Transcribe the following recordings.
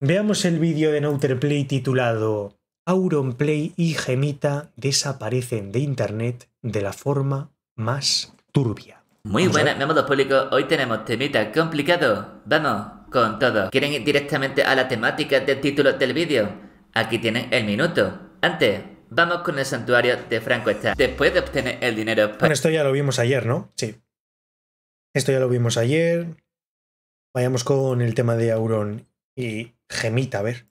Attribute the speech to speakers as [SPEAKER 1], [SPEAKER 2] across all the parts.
[SPEAKER 1] Veamos el vídeo de Play titulado Auronplay y Gemita desaparecen de Internet de la forma más turbia. Muy buenas,
[SPEAKER 2] mi amado público. Hoy tenemos temita complicado. Vamos con todo. ¿Quieren ir directamente a la temática de títulos del vídeo? Aquí tienen el minuto. Antes, vamos con el santuario de Franco Star. Después de obtener el dinero... Bueno,
[SPEAKER 1] esto ya lo vimos ayer, ¿no? Sí. Esto ya lo vimos ayer. Vayamos con el tema de Auron y Gemita, a ver.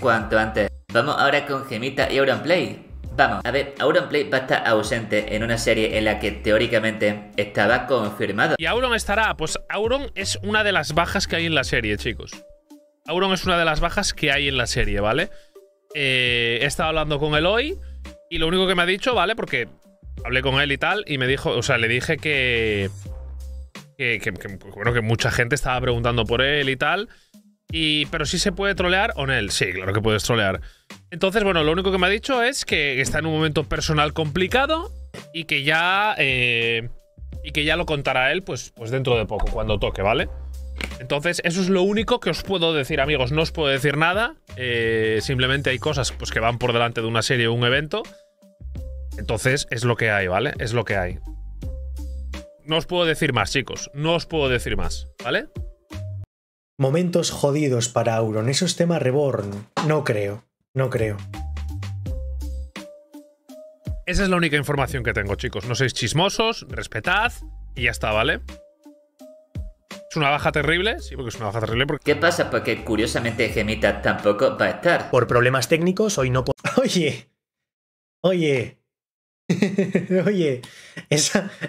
[SPEAKER 2] cuanto antes. Vamos ahora con Gemita y Auronplay. Vamos, a ver, Auronplay va a estar ausente en una serie en la que teóricamente estaba confirmado. Y Auron estará, pues
[SPEAKER 3] Auron es una de las bajas que hay en la serie, chicos. Auron es una de las bajas que hay en la serie, ¿vale? Eh, he estado hablando con él hoy y lo único que me ha dicho, ¿vale? Porque hablé con él y tal y me dijo, o sea, le dije que, bueno, que mucha gente estaba preguntando por él y tal pero sí se puede trolear o él. Sí, claro que puedes trolear. Entonces, bueno, lo único que me ha dicho es que está en un momento personal complicado y que ya. Eh, y que ya lo contará él, pues, pues dentro de poco, cuando toque, ¿vale? Entonces, eso es lo único que os puedo decir, amigos. No os puedo decir nada. Eh, simplemente hay cosas pues, que van por delante de una serie o un evento. Entonces, es lo que hay, ¿vale? Es lo que hay. No os puedo decir más, chicos. No os puedo decir más, ¿vale?
[SPEAKER 1] momentos jodidos para Auron. eso es tema Reborn? No creo, no creo.
[SPEAKER 3] Esa es la única información que tengo, chicos. No sois chismosos, respetad y ya está, ¿vale?
[SPEAKER 2] ¿Es una baja terrible? Sí, porque es una baja terrible. ¿Qué pasa? Porque curiosamente Gemita tampoco va a estar. Por problemas técnicos, hoy no. Oye, oye,
[SPEAKER 1] oye,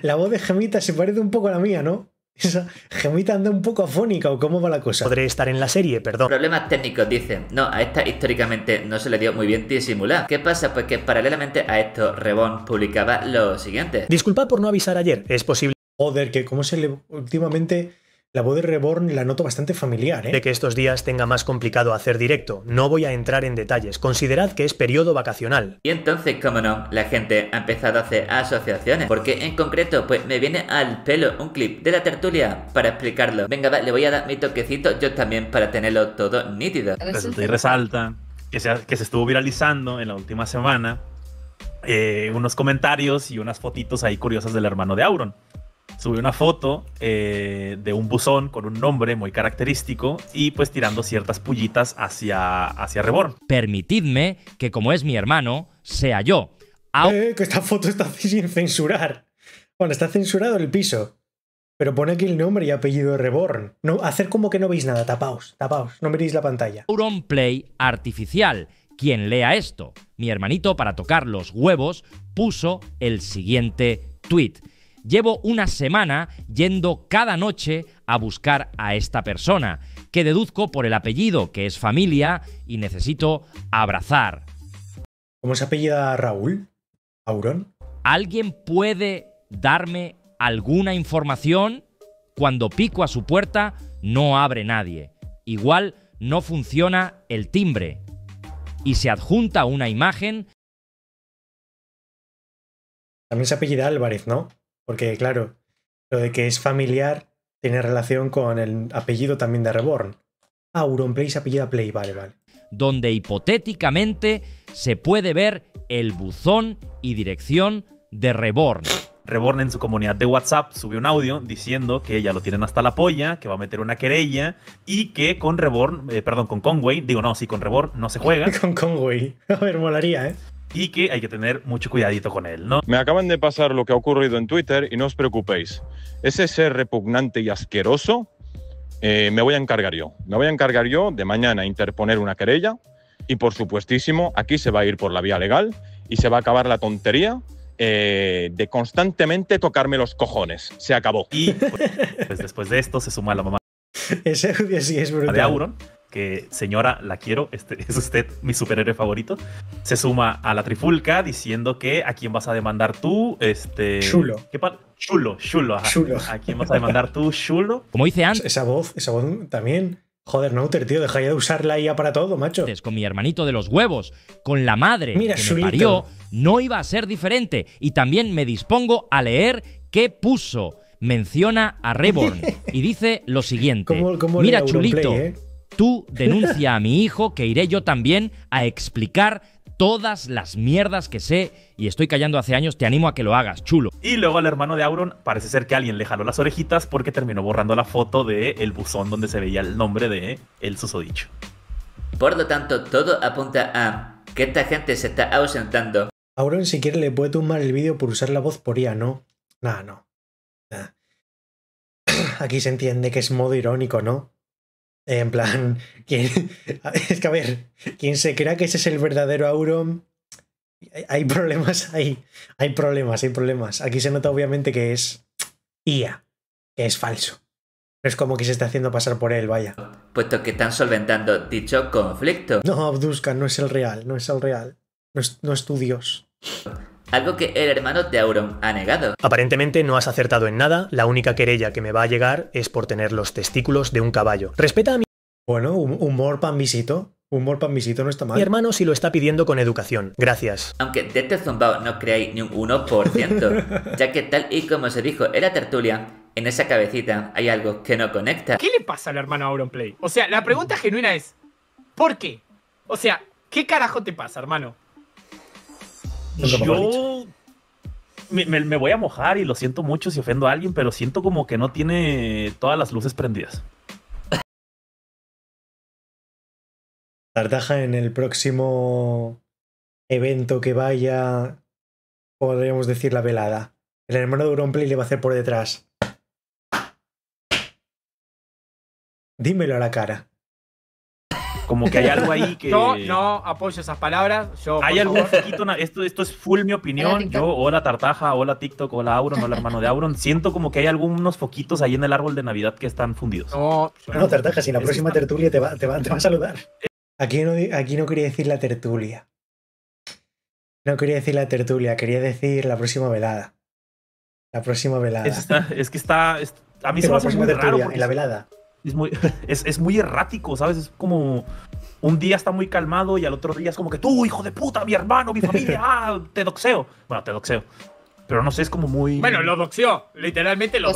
[SPEAKER 1] la voz de Gemita se parece un poco a la mía, ¿no? Esa gemita anda un poco afónica o cómo va la cosa. Podré estar en la serie, perdón.
[SPEAKER 2] Problemas técnicos, dicen. No, a esta históricamente no se le dio muy bien disimular. ¿Qué pasa? Pues que paralelamente a esto, Rebón publicaba lo siguiente.
[SPEAKER 1] Disculpad por no avisar ayer. Es posible. Joder, que cómo se le. Últimamente la voz de Reborn la noto bastante familiar. ¿eh? De
[SPEAKER 2] que estos días tenga más complicado
[SPEAKER 1] hacer directo. No voy a entrar en detalles. Considerad que es periodo vacacional.
[SPEAKER 2] Y entonces, cómo no, la gente ha empezado a hacer asociaciones. Porque en concreto, pues me viene al pelo un clip de la tertulia para explicarlo. Venga, va, le voy a dar mi toquecito yo también para tenerlo todo nítido. Resulta y
[SPEAKER 4] resalta que se, estuvo viralizando en la última semana eh, unos comentarios y unas fotitos ahí curiosas del hermano de Auron. Tuve una foto eh, de un buzón con un nombre muy característico y pues tirando ciertas pullitas
[SPEAKER 5] hacia, hacia Reborn. Permitidme que como es mi hermano, sea yo. Eh, que esta foto está sin censurar. Bueno,
[SPEAKER 1] está censurado el piso. Pero pone aquí el nombre y apellido de Reborn. No, hacer como que no veis nada, tapaos, tapaos, no miréis la pantalla.
[SPEAKER 5] Auron Play artificial. Quien lea esto, mi hermanito para tocar los huevos, puso el siguiente tweet. Llevo una semana yendo cada noche a buscar a esta persona, que deduzco por el apellido, que es familia, y necesito abrazar.
[SPEAKER 1] ¿Cómo se apellida Raúl?
[SPEAKER 5] ¿Aurón? ¿Alguien puede darme alguna información? Cuando pico a su puerta, no abre nadie. Igual no funciona el timbre. Y se adjunta una imagen.
[SPEAKER 1] También se apellida Álvarez, ¿no? Porque, claro, lo de que es familiar tiene relación con el apellido también de Reborn. Ah, Auronplay se apellida Play,
[SPEAKER 5] vale, vale. Donde hipotéticamente se puede ver el buzón y dirección de Reborn. Reborn en su comunidad de WhatsApp subió un audio diciendo
[SPEAKER 4] que ya lo tienen hasta la polla, que va a meter una querella y que con Reborn, eh, perdón, con Conway, digo no, sí, con Reborn no se juega.
[SPEAKER 1] con Conway, a ver, molaría, ¿eh?
[SPEAKER 4] y que hay que tener mucho cuidadito con él, ¿no? Me acaban de pasar lo que ha ocurrido en Twitter y no os preocupéis. Ese ser repugnante y asqueroso eh, me voy a encargar yo. Me voy a encargar yo de mañana interponer una querella y por supuestísimo aquí se va a ir por la vía legal y se va a acabar la tontería eh, de constantemente tocarme los cojones. Se acabó. Y pues, después de esto se suma la mamá.
[SPEAKER 1] Ese es De Auron
[SPEAKER 4] que señora, la quiero, este, es usted mi superhéroe favorito, se suma a la trifulca diciendo que a quién vas a demandar tú, este... Chulo. ¿qué chulo, chulo, chulo. ¿A quién vas a demandar
[SPEAKER 1] tú, chulo? Como dice antes. Esa voz, esa voz también. Joder, Nauter, tío, deja de usarla la
[SPEAKER 5] para todo, macho. Con mi hermanito de los huevos, con la madre Mira, que parió, no iba a ser diferente. Y también me dispongo a leer qué puso menciona a Reborn y dice lo siguiente. Mira, Chulito, eh? Tú denuncia a mi hijo que iré yo también a explicar todas las mierdas que sé y estoy callando hace años, te animo a que lo hagas, chulo.
[SPEAKER 4] Y luego al hermano de Auron parece ser que alguien le jaló las orejitas porque terminó borrando la foto de el buzón donde se veía el nombre de el susodicho.
[SPEAKER 2] Por lo tanto, todo apunta a que esta gente se está ausentando. Auron si
[SPEAKER 1] quiere le puede tumbar el vídeo por usar la voz por IA, ¿no? Nah, no. Aquí se entiende que es modo irónico, ¿no? En plan, es que a ver, quien se crea que ese es el verdadero Auron, hay problemas ahí. Hay problemas, hay problemas. Aquí se nota obviamente que es IA, que es falso. es como que se está haciendo pasar por él, vaya.
[SPEAKER 2] Puesto que están solventando dicho conflicto. No,
[SPEAKER 1] Abduzcan, no es el real, no es el real. No es, no es tu Dios
[SPEAKER 2] algo que el hermano de Auron ha negado. Aparentemente no has acertado en nada, la única querella que
[SPEAKER 1] me va a llegar es por tener los testículos de un caballo. Respeta a mi... Bueno, humor pan Un Humor no está mal. Mi hermano sí lo está pidiendo con educación. Gracias.
[SPEAKER 2] Aunque de este zumbao no creáis ni un 1%, ya que tal y como se dijo en la tertulia, en esa cabecita hay algo que no conecta. ¿Qué le pasa al hermano Auron
[SPEAKER 4] Play? O sea, la pregunta genuina es, ¿por qué? O sea, ¿qué carajo te pasa, hermano?
[SPEAKER 2] Yo
[SPEAKER 4] me, voy a mojar y lo siento mucho si ofendo a alguien, pero siento como que no tiene todas las luces prendidas.
[SPEAKER 1] Tartaja en el próximo evento que vaya, podríamos decir la velada. El hermano de Uromplay le va a hacer por detrás. Dímelo a la cara. Como que hay algo ahí que. No,
[SPEAKER 4] no apoyo esas palabras. Yo, hay algún foquito… esto, esto es full mi opinión. Yo, hola Tartaja, hola TikTok, hola Auron, hola hermano de Auron. Siento como que hay algunos foquitos ahí
[SPEAKER 1] en el árbol de Navidad
[SPEAKER 4] que están fundidos. No,
[SPEAKER 1] Tartaja, si la próxima tertulia te va, a saludar. Aquí no, aquí no quería decir la tertulia. No quería decir la tertulia, quería decir la próxima velada. La próxima velada.
[SPEAKER 4] es que está. a mí se me hace muy raro. En la velada
[SPEAKER 1] es muy, es, muy errático, ¿sabes? Es como
[SPEAKER 4] un día está muy calmado y al otro día es como que tú, hijo de puta, mi hermano, mi familia, ah, te doxeo.
[SPEAKER 1] Bueno, te doxeo. Pero no sé, es como muy. Bueno,
[SPEAKER 5] lo doxeó, literalmente lo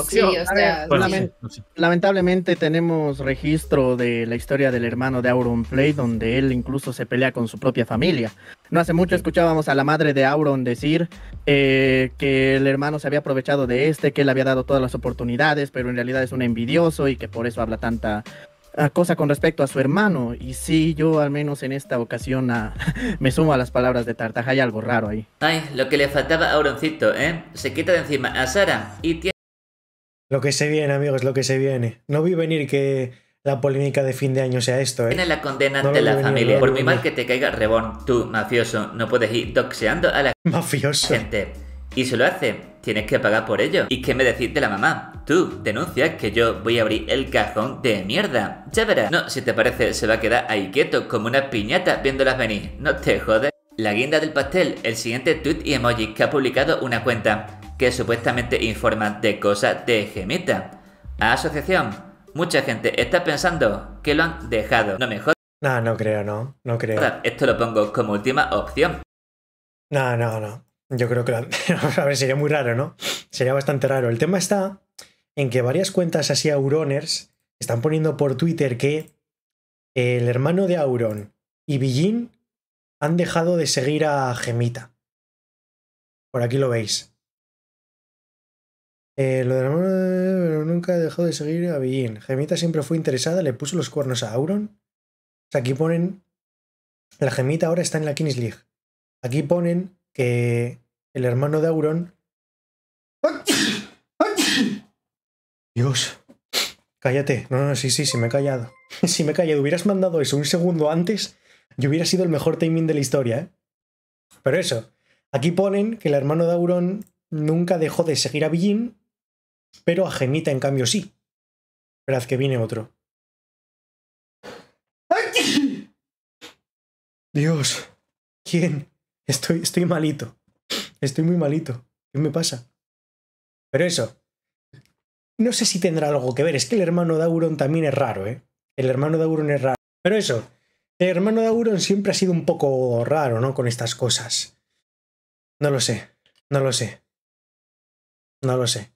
[SPEAKER 1] Lamentablemente tenemos registro de la historia del hermano de Auron Play, donde él incluso se pelea con su propia familia. No hace mucho escuchábamos a la madre de Auron decir eh, que el hermano se había aprovechado de este, que él había dado todas las oportunidades, pero
[SPEAKER 4] en realidad es un envidioso y que por eso habla tanta ah, cosa con respecto a su hermano. Y sí,
[SPEAKER 1] yo al menos en esta ocasión ah, me sumo a las palabras de Tartaja, hay algo raro ahí.
[SPEAKER 2] Ay, lo que le faltaba a Auroncito, ¿eh? Se quita de encima a Sara y tiene...
[SPEAKER 1] Lo que se viene, amigos, lo que se viene. No vi venir que la polémica de fin de año sea esto, ¿eh? Tiene
[SPEAKER 2] la condena de la familia. Por mi mal que te caiga rebón, tú, mafioso, no puedes ir doxeando a la mafioso. gente. Y se lo hace, tienes que pagar por ello. ¿Y qué me decís de la mamá? Tú denuncias que yo voy a abrir el cajón de mierda. Ya verás. No, si te parece, se va a quedar ahí quieto, como una piñata viéndolas venir. No te jodes. La guinda del pastel, el siguiente tweet y emoji que ha publicado una cuenta que supuestamente informa de cosas de gemita. Asociación Mucha gente está pensando que lo han dejado. No mejor. jodas.
[SPEAKER 1] No, no creo, no. No creo.
[SPEAKER 2] Esto lo pongo como última opción.
[SPEAKER 1] No, no, no. Yo creo que... a ver, sería muy raro, ¿no? Sería bastante raro. El tema está en que varias cuentas así Auroners están poniendo por Twitter que el hermano de Auron y Billin han dejado de seguir a Gemita. Por aquí lo veis. Eh, lo del hermano de dejó de seguir a Billin. Gemita siempre fue interesada, le puso los cuernos a Auron. aquí ponen. La Gemita ahora está en la Kings League. Aquí ponen que el hermano de Auron. Dios. Cállate. No, no, sí, sí, sí me he callado. si me he callado, hubieras mandado eso un segundo antes, yo hubiera sido el mejor timing de la historia, ¿eh? Pero eso. Aquí ponen que el hermano de Auron nunca dejó de seguir a Billin pero a Gemita, en cambio, sí. Esperad que viene otro. Dios, ¿quién? Estoy, estoy malito. Estoy muy malito. ¿Qué me pasa? Pero eso. No sé si tendrá algo que ver. Es que el hermano de Auron también es raro, ¿eh? El hermano de Auron es raro. Pero eso. El hermano de Auron siempre ha sido un poco raro, ¿no? Con estas cosas. No lo sé. No lo sé. No lo sé.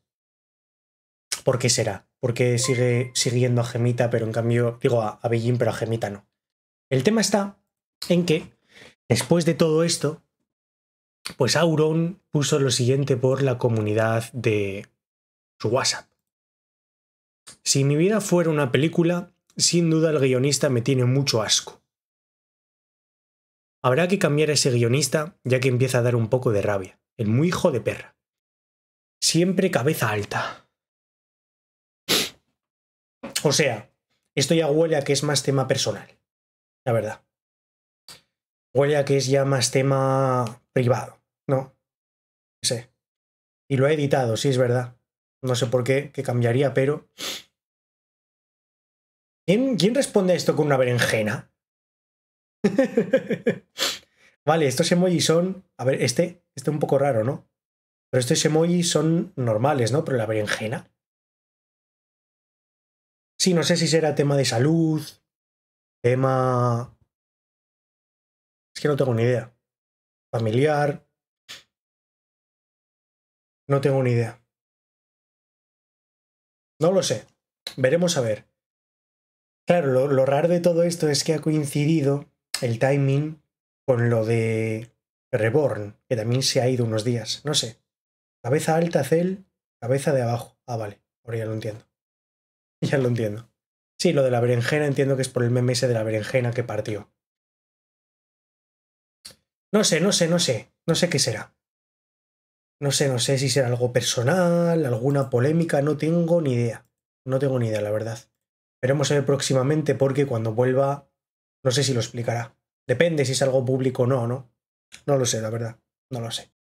[SPEAKER 1] ¿Por qué será? ¿Por qué sigue siguiendo a Gemita, pero en cambio, digo a, a Beijing, pero a Gemita no? El tema está en que, después de todo esto, pues Auron puso lo siguiente por la comunidad de su WhatsApp. Si mi vida fuera una película, sin duda el guionista me tiene mucho asco. Habrá que cambiar a ese guionista ya que empieza a dar un poco de rabia. El muy hijo de perra. Siempre cabeza alta. O sea, esto ya huele a que es más tema personal, la verdad. Huele a que es ya más tema privado, ¿no? No sé. Y lo he editado, sí, es verdad. No sé por qué, que cambiaría, pero... ¿Quién, responde a esto con una berenjena? vale, estos emojis son... A ver, este, este es un poco raro, ¿no? Pero estos emojis son normales, ¿no? Pero la berenjena. Sí, no sé si será tema de salud, tema... Es que no tengo ni idea. Familiar. No tengo ni idea. No lo sé. Veremos a ver. Claro, lo, raro de todo esto es que ha coincidido el timing con lo de Reborn, que también se ha ido unos días. No sé. Cabeza alta, cel cabeza de abajo. Ah, vale. Ahora ya lo entiendo. Ya lo entiendo. Sí, lo de la berenjena entiendo que es por el meme de la berenjena que partió. No sé, no sé, no sé. No sé qué será. No sé, no sé si será algo personal, alguna polémica, no tengo ni idea. No tengo ni idea, la verdad. Veremos a ver próximamente porque cuando vuelva, no sé si lo explicará. Depende si es algo público o no, ¿no? No lo sé, la verdad. No lo sé.